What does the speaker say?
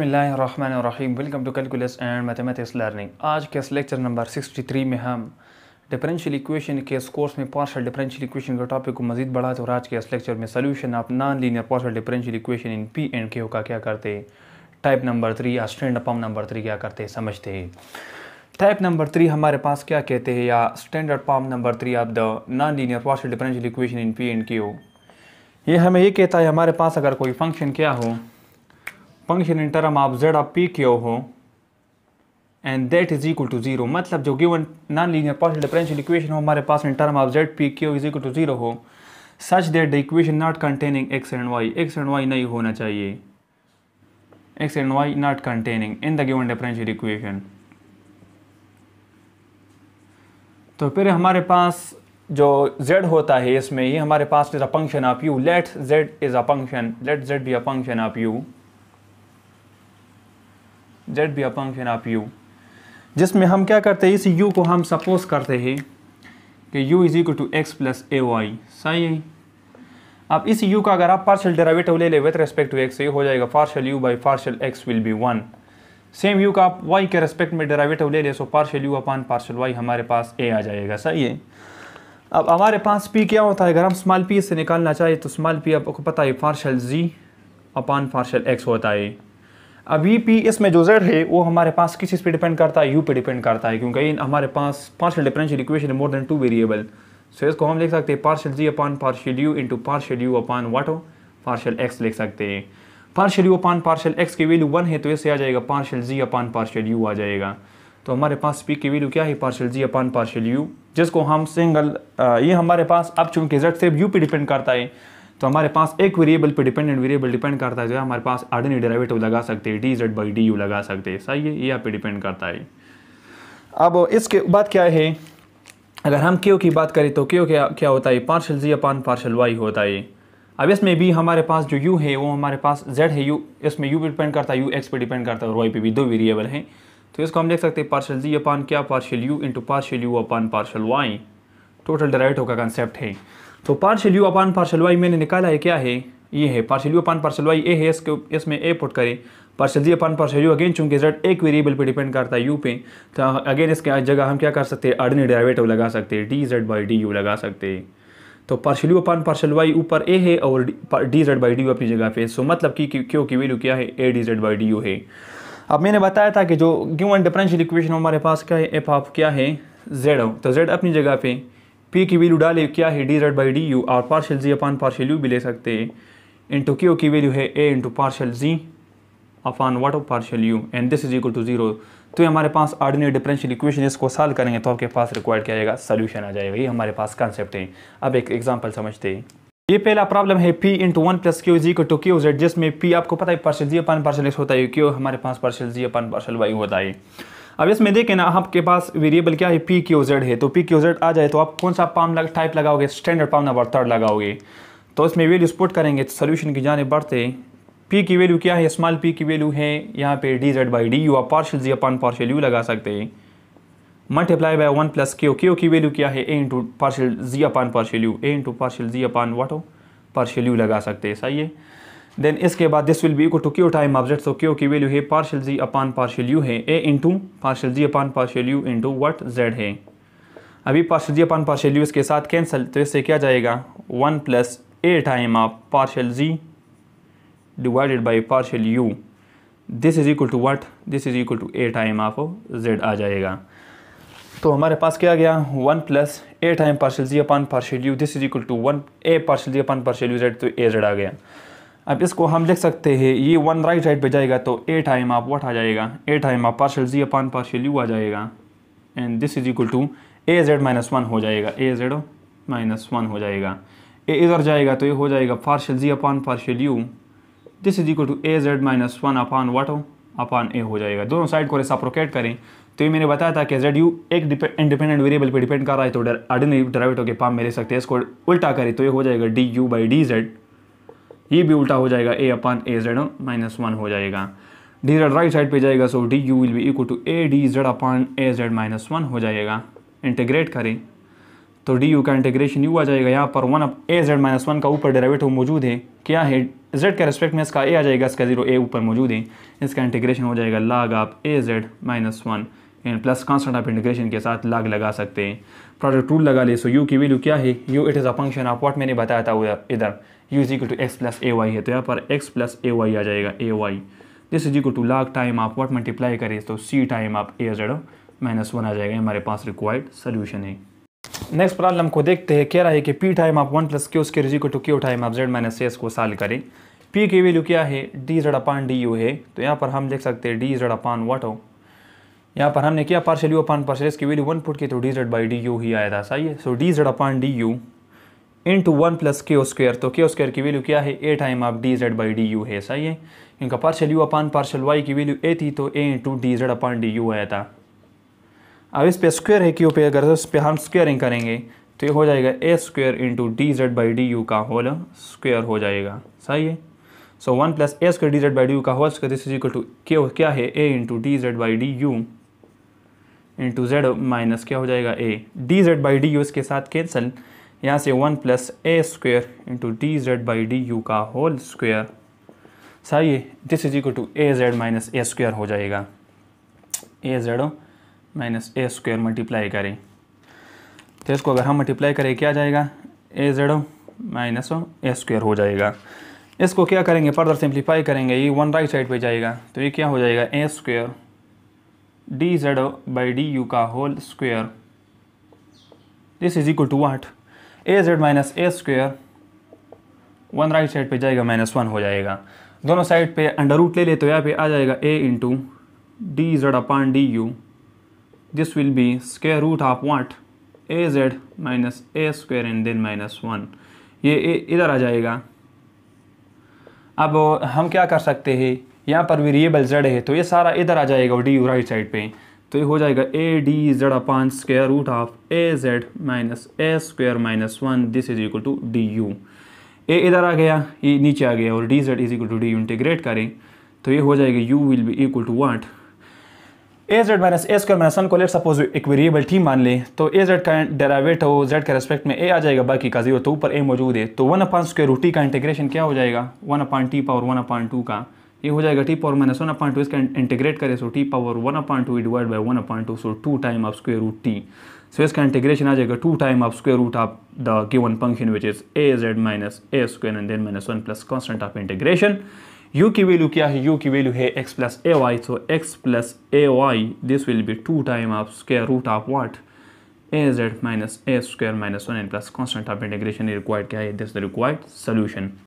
बसमीम welcome to calculus and mathematics learning आज के इस लेक्चर नंबर 63 में हम डिफरेंशियल इक्वेशन के इस कोर्स में पार्शल डिफरेंशियल इक्वेशन के टॉपिक को मजीद बढ़ाते और आज के इस लेक्चर में सोल्यूशन आप non linear partial differential equation in p and q का क्या करते टाइप नंबर थ्री या स्टैंड अपम नंबर थ्री क्या करते समझते टाइप नंबर थ्री हमारे पास क्या कहते हैं या standard form number three of the non linear partial differential equation in p and q ये हमें ये कहता है हमारे पास अगर कोई फंक्शन क्या हो function in term of z of p q हो and that is equal to zero मतलब जो given non linear partial differential equation हो हमारे पास in term of z p q is equal to zero हो such that the equation not containing x and y x and y नहीं होना चाहिए x and y not containing in the given differential equation तो फिर हमारे पास जो z होता है इसमें ये हमारे पास is a function of u let z is a function let z be a function of u z be a function of u जिसमें हम क्या करते हैं इस यू को हम सपोज करते हैं कि u is equal to x plus A y सही है अब इस यू का अगर आप पार्शल डेरावेटिव ले ले विद रेस्पेक्ट टू एक्स ये हो जाएगा partial u by partial x will be one same u का आप वाई के रेस्पेक्ट में डेरावेटिव ले ले so partial you upon partial y हमारे पास ए आ जाएगा सही है अब हमारे पास पी क्या होता है अगर हम स्मॉल पी से निकालना चाहें तो स्मॉल पी आपको पता है पार्शल जी अपान पार्शल एक्स होता है अभी पी एस में जो जेड है वो हमारे पास किस चीज़ पर डिपेंड करता है यू पे डिपेंड करता है क्योंकि हमारे पास पार्शियल डिफरेंशियल इक्वेशन है more than two variable so इसको हम लिख सकते हैं partial z upon partial you into partial u upon what हो पार्शियल एक्स लिख सकते हैं partial u upon partial x की वैल्यू वन है तो ऐसे आ जाएगा partial z upon partial u आ जाएगा तो हमारे पास पी की वैल्यू क्या है partial z upon partial u जिसको हम सिंगल ये हमारे पास अब चूंकि जेड से यू पे डिपेंड करता है तो हमारे पास एक वेरिएबल पे डिपेंडेंट वेरिएबल डिपेंड करता है जो है हमारे पास आर्डनी डेरिवेटिव लगा सकते हैं D Z by D you लगा सकते हैं सही है ये आप पे डिपेंड करता है अब इसके बाद क्या है अगर हम क्यों की बात करें तो क्यों क्या क्या होता है पार्शल जी अपान पार्शल वाई होता है अब इसमें भी हमारे पास जो यू है वो हमारे पास जेड है यू इसमें यू पर डिपेंड करता है यू एक्स पर डिपेंड करता है और वाई पर भी दो वेरिएबल हैं तो इसको हम देख सकते हैं पार्शल जी अपान क्या partial U into partial you upon partial Y total डराइटो का कंसेप्ट है तो partial U upon partial Y मैंने निकाला है क्या है ये है partial U upon partial Y A है इसके इसमें ए पुट करें partial G upon partial U again चूंकि जेड एक वेरिएबल पे डिपेंड करता है यू पे तो अगेन इसके जगह हम क्या कर सकते हैं अर्डनी डेरिवेटिव लगा सकते हैं D Z by D you लगा सकते हैं तो partial U upon partial Y ऊपर ए है और D Z by D U अपनी जगह पे सो मतलब कि क्यों की वैल्यू क्या है A D Z by D U है अब मैंने बताया था कि जो गिवन डिफरेंशियल इक्वेशन हमारे पास क्या है एफ ऑफ क्या है जेड हो तो जेड अपनी जगह पे पी की वैल्यू डाले क्या है D Z by D U और partial G upon partial U भी ले सकते हैं इंटू क्यू की वैल्यू है A into partial G upon what of partial U and this is equal to zero तो ये हमारे पास आर्डिनरी डिफरेंशियल इक्वेशन इसको सॉल्व करेंगे तो आपके पास रिक्वायर्ड क्या आएगा सोल्यूशन आ जाएगा ये हमारे पास कॉन्सेप्ट है अब एक एग्जाम्पल समझते हैं ये पहला प्रॉब्लम है P into one plus Q G को टू क्यू जेड जिसमें पी आपको पता है partial G upon partial x होता है क्यू हमारे पास partial G upon partial Y होता है अब इसमें देखें ना आपके पास वेरिएबल क्या है पी क्यू जेड है तो पी क्यू जेड आ जाए तो आप कौन सा पाम लग, टाइप लगाओगे स्टैंडर्ड पाम नंबर थर्ड लगाओगे तो इसमें वैल्यू स्पोर्ट करेंगे तो सोल्यूशन की जाने बढ़ते पी की वैल्यू क्या है स्मॉल पी की वैल्यू है यहाँ पे D Z by D U आप partial G upon partial U लगा सकते हैं multiply by one plus Q Q की वैल्यू क्या है A into partial ji upon partial U A into partial ji upon what partial U लगा सकते हैं सही है देन इसके बाद this will be two Q time object so Q की वैल्यू है partial G upon partial U है A into partial G upon partial you into what Z है अभी partial G upon partial U इसके साथ cancel तो इससे क्या जाएगा one plus A time of partial G divided by partial U this is equal to what this is equal to A time of Z आ जाएगा तो हमारे पास क्या गया one plus A time partial ji upon partial U this is equal to one A partial ji upon partial U Z तो A Z आ गया अब इसको हम लिख सकते हैं ये वन राइट साइड पे जाएगा तो ए टाइम आप वट आ जाएगा ए टाइम आप पार्शल जी अपान पार्शल यू आ जाएगा and this is equal to A Z minus one हो जाएगा ए जेड माइनस वन हो जाएगा ए इधर जाएगा तो ये हो जाएगा partial ji upon partial U this is equal to A Z minus one upon what upon A हो जाएगा दोनों साइड को रेसाप्रोकेट करें तो ये मैंने बताया था कि जेड यू एक इंडिपेंडेंट वेरिएबल पे डिपेंड कर रहा है तो ऑर्डिनरी डेरिवेटिव के पाम में ले सकते हैं इसको उल्टा करें तो ये हो जाएगा D U by D Z ये भी उल्टा हो जाएगा A upon A Z minus one हो जाएगा डी जेड राइट साइड पे जाएगा so D U will be equal to A D Z upon A Z minus one हो जाएगा इंटीग्रेट करें तो डी यू का इंटीग्रेशन यू आ जाएगा यहाँ पर one A Z minus one का ऊपर डेरेवेटिव मौजूद है क्या है जेड के रेस्पेक्ट में इसका ए आ जाएगा इसका जीरो ए ऊपर मौजूद है इसका इंटीग्रेशन हो जाएगा लाग आप A Z minus one and plus constant आप इंटीग्रेशन के साथ लाग लगा सकते हैं प्रोडक्ट रूल लगा ले सो यू की वैल्यू क्या है U it is a function of what मैंने बताया था उधर इधर U is equal to x plus A Y है तो यहाँ पर एक्स प्लस ए वाई आ जाएगा A Y this is equal to log time आप व्हाट मल्टीप्लाई करें तो सी टाइम आप ए जेड माइनस वन आ जाएगा हमारे पास रिक्वायर्ड सोल्यूशन है नेक्स्ट प्रॉब्लम को देखते हैं कह रहा है कि पी टाइम आप वन प्लस क्यू उसके रिजी टू क्यू टाइम आप जेड माइनस एस को साल करें पी की वैल्यू क्या है D Z upon D U है तो यहाँ पर हम देख सकते हैं डी जेड अपान वाट हो यहाँ पर हमने किया पार्शल यू अपान पार्शल इसकी वैल्यू वन पुट की तो D Z by D U ही आया था सही है so D Z upon D U into one plus K square तो के स्क्वायर की वैल्यू क्या है ए टाइम आप D Z by D U है सही है इनका partial you upon partial Y की वैल्यू ए थी तो A into D Z upon D you आया था अब इस पे स्क्वेयर है क्यों पे अगर इस पर हम स्क्वेयरिंग करेंगे तो ये हो जाएगा ए इन into D Z by D U का होल स्क्वेयर हो जाएगा सही है so one plus A square D Z by D U का whole square this is equal to क्या है A into D Z by D U into Z minus क्या हो जाएगा A D Z by D U इसके साथ cancel यहाँ से one plus A square into D Z by D U का होल स्क्वेयर सही this is equal to A Z minus A square हो जाएगा A Z minus A square multiply करें तो इसको अगर हम मल्टीप्लाई करें क्या जाएगा A Z minus A square हो जाएगा इसको क्या करेंगे फर्दर सिंप्लीफाई करेंगे ये वन राइट साइड पे जाएगा तो ये क्या हो जाएगा A square D Z by D U का whole square this is equal to what A Z minus A square one right side पे जाएगा माइनस वन हो जाएगा दोनों साइड पे अंडर रूट ले ले तो यहाँ पे आ जाएगा A into D Z upon D U this will be square root of what A Z minus A square and then minus one ये ए इधर आ जाएगा अब हम क्या कर सकते हैं यहाँ पर वेरिएबल जेड है तो ये सारा इधर आ जाएगा डी यू राइट साइड पे तो ये हो जाएगा A D Z upon square root of A Z minus A square minus one this is equal to D U A इधर आ गया ये नीचे आ गया और D Z is equal to D U integrate करें तो ये हो जाएगा U will be equal to what A Z minus A square minus one को लेट सपोज एक वेरिएबल टी मान ले तो ए जेड का डेरावेट हो जेड के रेस्पेक्ट में ए आ जाएगा बाकी का जीरो तो ऊपर ए मौजूद है तो one upon square root T का इंटीग्रेशन क्या हो जाएगा one upon T power one upon two का ये हो जाएगा T power minus one upon two इसका इंटीग्रेट करें so T power one upon two divide by one upon two so two time of square root T so इसका integration आ जाएगा two time of square root of the given function which is A Z minus A square and then minus one plus constant of integration U की value क्या है U की value है X plus A Y so X plus A Y this will be two time of square root of what A Z minus A square minus one and plus constant of integration required क्या है this the required solution